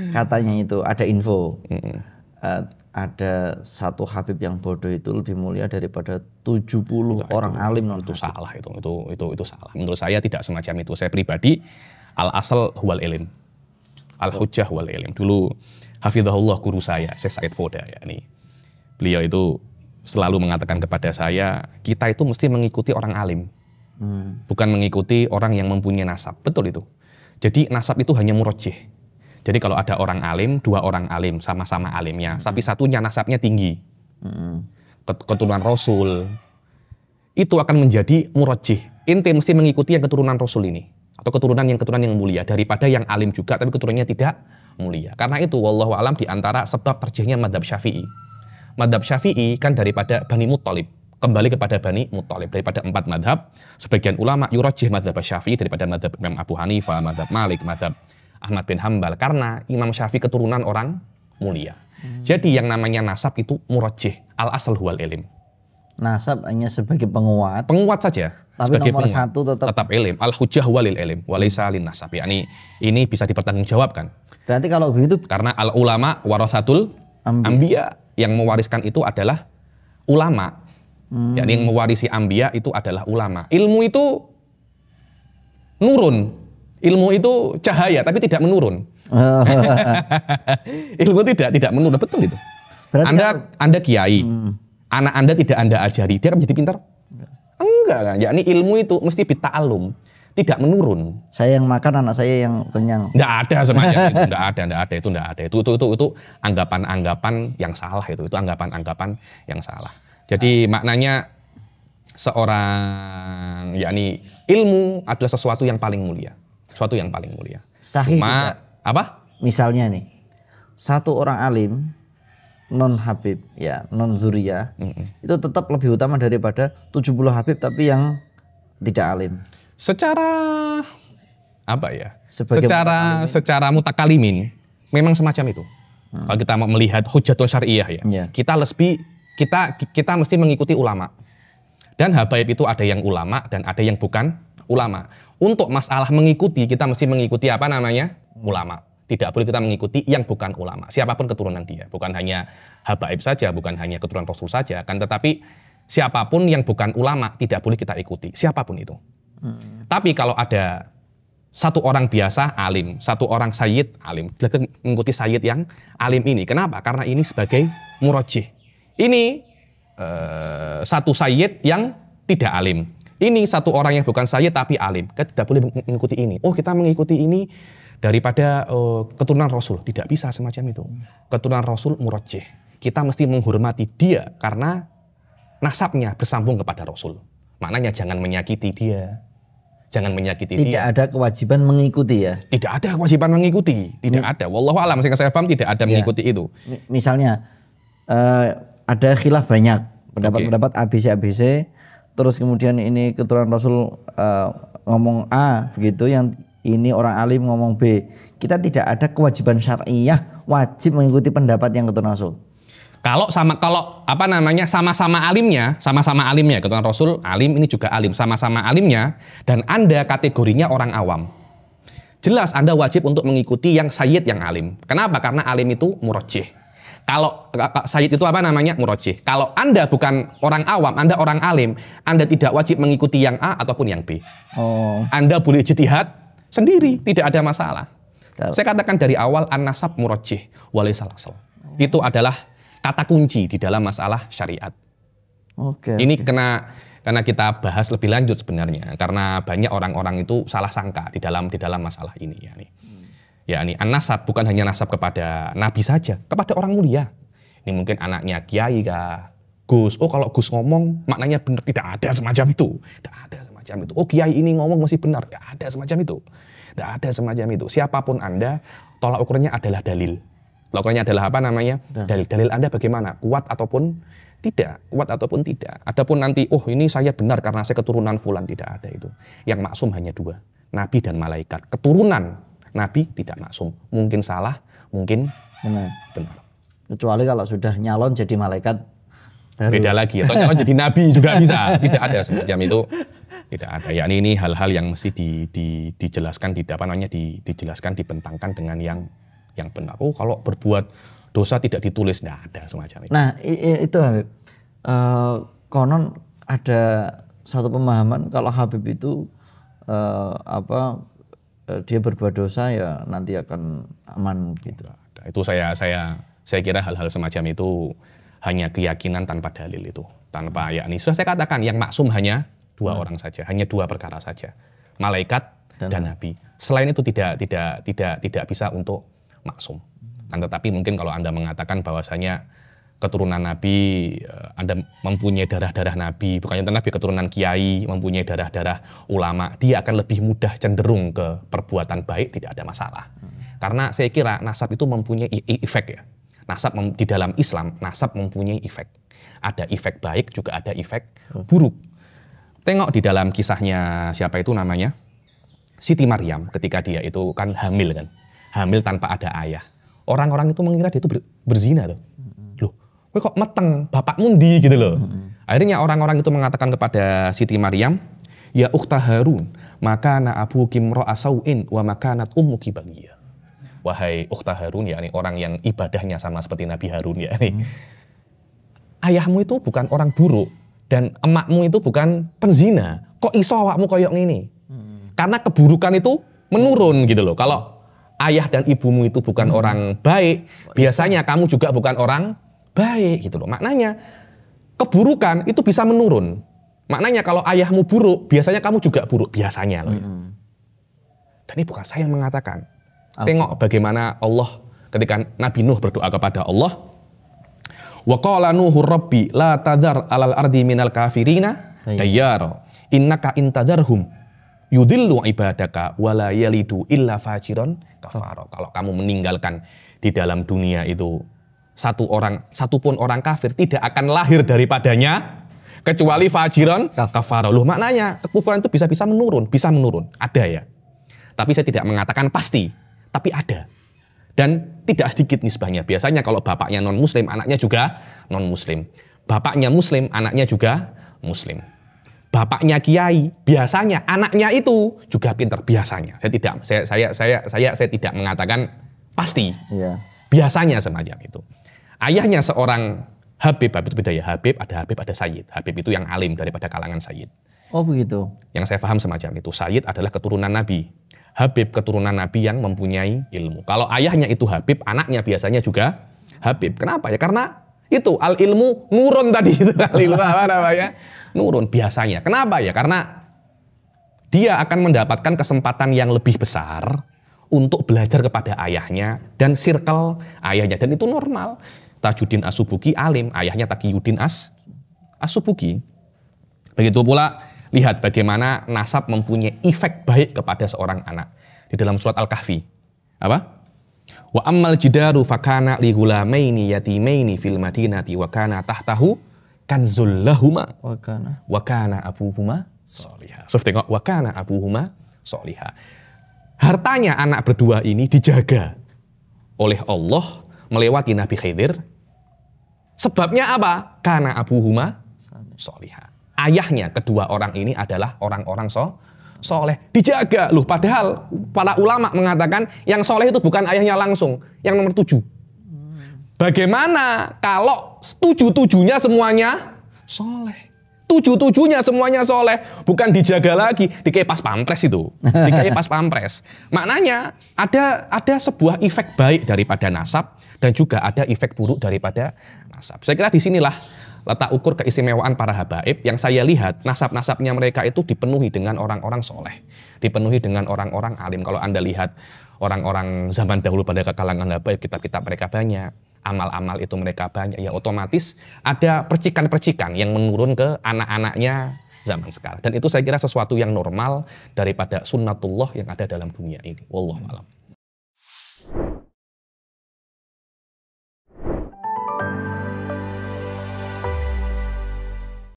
Hmm. katanya itu ada info uh, ada satu Habib yang bodoh itu lebih mulia daripada 70 puluh orang itu, alim non itu salah itu itu itu itu salah menurut saya tidak semacam itu saya pribadi al asal wal ilim al hujjah wal ilim dulu hafizahullah guru saya Syekh Said Foda ini beliau itu selalu mengatakan kepada saya kita itu mesti mengikuti orang alim hmm. bukan mengikuti orang yang mempunyai nasab betul itu jadi nasab itu hanya murojih jadi kalau ada orang alim, dua orang alim sama-sama alimnya, hmm. tapi satunya nasabnya tinggi, hmm. keturunan Rasul, itu akan menjadi murojih. Inti mesti mengikuti yang keturunan Rasul ini atau keturunan yang keturunan yang mulia daripada yang alim juga tapi keturunannya tidak mulia. Karena itu wallahu alam di antara sebab terjadinya madhab Syafi'i. Madhab Syafi'i kan daripada Bani Muttalib kembali kepada Bani Muttalib daripada empat madhab sebagian ulama yurajih madhab Syafi'i daripada madhab Imam Abu Hanifah, madhab Malik, madhab Ahmad bin Hambal karena Imam Syafi'i keturunan orang mulia. Hmm. Jadi yang namanya nasab itu murajih, al asal huwal ilim. Nasab hanya sebagai penguat. Penguat saja. Tapi sebagai nomor penguat. satu tetap tetap ilim. Al hujjah walil ilim, walaisa lin nasab. Yani ini bisa dipertanggungjawabkan. Berarti kalau begitu karena al ulama warasatul ambiya, ambiya yang mewariskan itu adalah ulama. Hmm. Yani yang mewarisi ambiya itu adalah ulama. Ilmu itu nurun Ilmu itu cahaya tapi tidak menurun. ilmu tidak tidak menurun betul itu. Berarti anda kalau, Anda kiai. Hmm. Anak Anda tidak Anda ajari, dia akan menjadi pintar? Enggak kan? Yakni ilmu itu mesti bita'alum tidak menurun. Saya yang makan, anak saya yang kenyang. Enggak ada semacam itu, enggak ada, enggak ada itu, enggak ada. Itu itu itu itu anggapan-anggapan yang salah itu, itu anggapan-anggapan yang salah. Jadi nah. maknanya seorang yakni ilmu adalah sesuatu yang paling mulia suatu yang paling mulia. Sahih Cuma, apa? Misalnya nih, satu orang alim non habib ya non zuria mm -hmm. itu tetap lebih utama daripada 70 habib tapi yang tidak alim. Secara apa ya? Sebagai secara mutakalimin. secara mutakalimin memang semacam itu. Hmm. Kalau kita mau melihat hujatul syariah ya, yeah. kita lebih kita kita mesti mengikuti ulama. Dan habaib itu ada yang ulama dan ada yang bukan ulama. Untuk masalah mengikuti, kita mesti mengikuti apa namanya? Ulama. Tidak boleh kita mengikuti yang bukan ulama. Siapapun keturunan dia. Bukan hanya habaib saja, bukan hanya keturunan Rasul saja. Kan tetapi siapapun yang bukan ulama tidak boleh kita ikuti. Siapapun itu. Hmm. Tapi kalau ada satu orang biasa alim, satu orang sayyid alim, kita mengikuti sayyid yang alim ini. Kenapa? Karena ini sebagai murojih. Ini uh, satu sayyid yang tidak alim. Ini satu orang yang bukan saya tapi alim. Kita tidak boleh mengikuti ini. Oh, kita mengikuti ini daripada uh, keturunan Rasul. Tidak bisa semacam itu. Keturunan Rasul murajih. Kita mesti menghormati dia karena nasabnya bersambung kepada Rasul. Maknanya jangan menyakiti dia. Jangan menyakiti tidak dia. Tidak ada kewajiban mengikuti ya. Tidak ada kewajiban mengikuti. Tidak hmm. ada. Wallahu alam sehingga saya paham tidak ada ya. mengikuti itu. Misalnya uh, ada khilaf banyak pendapat-pendapat okay. ABC ABC terus kemudian ini keturunan Rasul uh, ngomong A begitu yang ini orang alim ngomong B kita tidak ada kewajiban syariah wajib mengikuti pendapat yang keturunan Rasul kalau sama kalau apa namanya sama-sama alimnya sama-sama alimnya keturunan Rasul alim ini juga alim sama-sama alimnya dan anda kategorinya orang awam jelas anda wajib untuk mengikuti yang sayyid yang alim kenapa karena alim itu murajih kalau Sayyid itu apa namanya? murojih. Kalau Anda bukan orang awam, Anda orang alim, Anda tidak wajib mengikuti yang A ataupun yang B. Oh. Anda boleh jihad sendiri, tidak ada masalah. Betul. Saya katakan dari awal an-nasab murojih, wali salasal Oh. Itu adalah kata kunci di dalam masalah syariat. Oke. Okay, Ini okay. kena karena kita bahas lebih lanjut sebenarnya karena banyak orang-orang itu salah sangka di dalam di dalam masalah ini ya nih yakni ini nasab bukan hanya nasab kepada nabi saja, kepada orang mulia. Ini mungkin anaknya kiai kah, Gus. Oh kalau Gus ngomong maknanya benar tidak ada semacam itu. Tidak ada semacam itu. Oh kiai ini ngomong masih benar. Tidak ada semacam itu. Tidak ada semacam itu. Siapapun Anda, tolak ukurnya adalah dalil. Tolak adalah apa namanya? Dalil. Dalil Anda bagaimana? Kuat ataupun tidak kuat ataupun tidak. Adapun nanti, oh ini saya benar karena saya keturunan fulan tidak ada itu. Yang maksum hanya dua, nabi dan malaikat. Keturunan Nabi tidak maksum. Mungkin salah, mungkin benar. benar. Kecuali kalau sudah nyalon jadi malaikat. Baru. Beda lagi, atau nyalon jadi nabi juga bisa. Tidak ada semacam itu. Tidak ada. Ya ini hal-hal yang mesti di, di, dijelaskan, di apa namanya, di, dijelaskan, dibentangkan dengan yang yang benar. Oh kalau berbuat dosa tidak ditulis, tidak ada semacam itu. Nah itu Habib. Uh, konon ada satu pemahaman kalau Habib itu uh, apa Eh, dia berbuat dosa ya nanti akan aman gitu. Nah, nah, itu saya saya saya kira hal-hal semacam itu hanya keyakinan tanpa dalil itu, tanpa yakni sudah saya katakan yang maksum hanya dua hmm. orang saja, hanya dua perkara saja. Malaikat dan, dan nabi. Selain itu tidak tidak tidak tidak bisa untuk maksum. Dan hmm. tetapi mungkin kalau Anda mengatakan bahwasanya keturunan Nabi, eh, Anda mempunyai darah-darah Nabi, bukannya Nabi keturunan kiai, mempunyai darah-darah ulama, dia akan lebih mudah cenderung ke perbuatan baik, tidak ada masalah. Karena saya kira nasab itu mempunyai e-, e-, efek ya. Nasab di dalam Islam, nasab mempunyai efek. Ada efek baik, juga ada efek buruk. Tengok di dalam kisahnya siapa itu namanya? Siti Maryam ketika dia itu kan hamil kan. Hamil tanpa ada ayah. Orang-orang itu mengira dia itu ber berzina tuh kowe kok meteng, bapakmu ndi gitu loh. Hmm. Akhirnya orang-orang itu mengatakan kepada Siti Maryam, ya ukhta Harun, maka na abu kimro asauin wa makanat ummuki bagia. Wahai ukhta Harun ya, ini orang yang ibadahnya sama seperti Nabi Harun ya. Ini. Ayahmu itu bukan orang buruk dan emakmu itu bukan penzina. Kok iso awakmu koyok ini? Karena keburukan itu menurun gitu loh. Kalau ayah dan ibumu itu bukan hmm. orang baik, biasanya kamu juga bukan orang baik gitu loh. Maknanya keburukan itu bisa menurun. Maknanya kalau ayahmu buruk, biasanya kamu juga buruk biasanya loh. Ya. Hmm. Dan ini bukan saya yang mengatakan. Al Tengok bagaimana Allah ketika Nabi Nuh berdoa kepada Allah, wa qala Nuhur rabbi la tadhar alal ardi minal kafirina iya. dayyara innaka intadharhum yudillu ibadaka wala yalidu illa fajiron kafaro kalau kamu meninggalkan di dalam dunia itu satu orang, satu pun orang kafir tidak akan lahir daripadanya kecuali fajiron kafaroh. Loh maknanya kekufuran itu bisa-bisa menurun, bisa menurun. Ada ya. Tapi saya tidak mengatakan pasti, tapi ada. Dan tidak sedikit nisbahnya. Biasanya kalau bapaknya non-muslim, anaknya juga non-muslim. Bapaknya muslim, anaknya juga muslim. Bapaknya kiai, biasanya anaknya itu juga pinter biasanya. Saya tidak saya saya saya saya, saya tidak mengatakan pasti. Iya. Biasanya semacam itu. Ayahnya seorang Habib, Habib itu beda ya. Habib ada Habib, ada Sayyid. Habib itu yang alim daripada kalangan Sayyid. Oh begitu. Yang saya paham semacam itu. Sayyid adalah keturunan Nabi. Habib keturunan Nabi yang mempunyai ilmu. Kalau ayahnya itu Habib, anaknya biasanya juga Habib. Kenapa ya? Karena itu al ilmu nurun tadi itu al ilmu apa ya? Nurun biasanya. Kenapa ya? Karena dia akan mendapatkan kesempatan yang lebih besar untuk belajar kepada ayahnya dan circle ayahnya dan itu normal. Tajuddin Asubuki alim, ayahnya Takiyuddin As Asubuki. Begitu pula lihat bagaimana nasab mempunyai efek baik kepada seorang anak. Di dalam surat Al-Kahfi. Apa? Wa ammal jidaru fakana li gulamaini yatimaini fil madinati wa kana tahtahu kanzul lahuma wa kana wa kana abuhuma salihah. So, tengok wa kana abuhuma salihah. Hartanya anak berdua ini dijaga oleh Allah melewati Nabi Khidir Sebabnya apa? Karena Abu Huma solihah. Ayahnya kedua orang ini adalah orang-orang so soleh. Dijaga loh. Padahal para ulama mengatakan yang soleh itu bukan ayahnya langsung. Yang nomor tujuh. Bagaimana kalau tujuh-tujuhnya semuanya soleh? tujuh-tujuhnya semuanya soleh. Bukan dijaga lagi, dikei pas pampres itu. Dikei pas pampres. Maknanya ada ada sebuah efek baik daripada nasab dan juga ada efek buruk daripada nasab. Saya kira di sinilah letak ukur keistimewaan para habaib yang saya lihat nasab-nasabnya mereka itu dipenuhi dengan orang-orang soleh. Dipenuhi dengan orang-orang alim. Kalau Anda lihat orang-orang zaman dahulu pada kekalangan habaib, kitab-kitab mereka banyak amal-amal itu mereka banyak ya otomatis ada percikan-percikan yang menurun ke anak-anaknya zaman sekarang dan itu saya kira sesuatu yang normal daripada sunnatullah yang ada dalam dunia ini Wallahualam.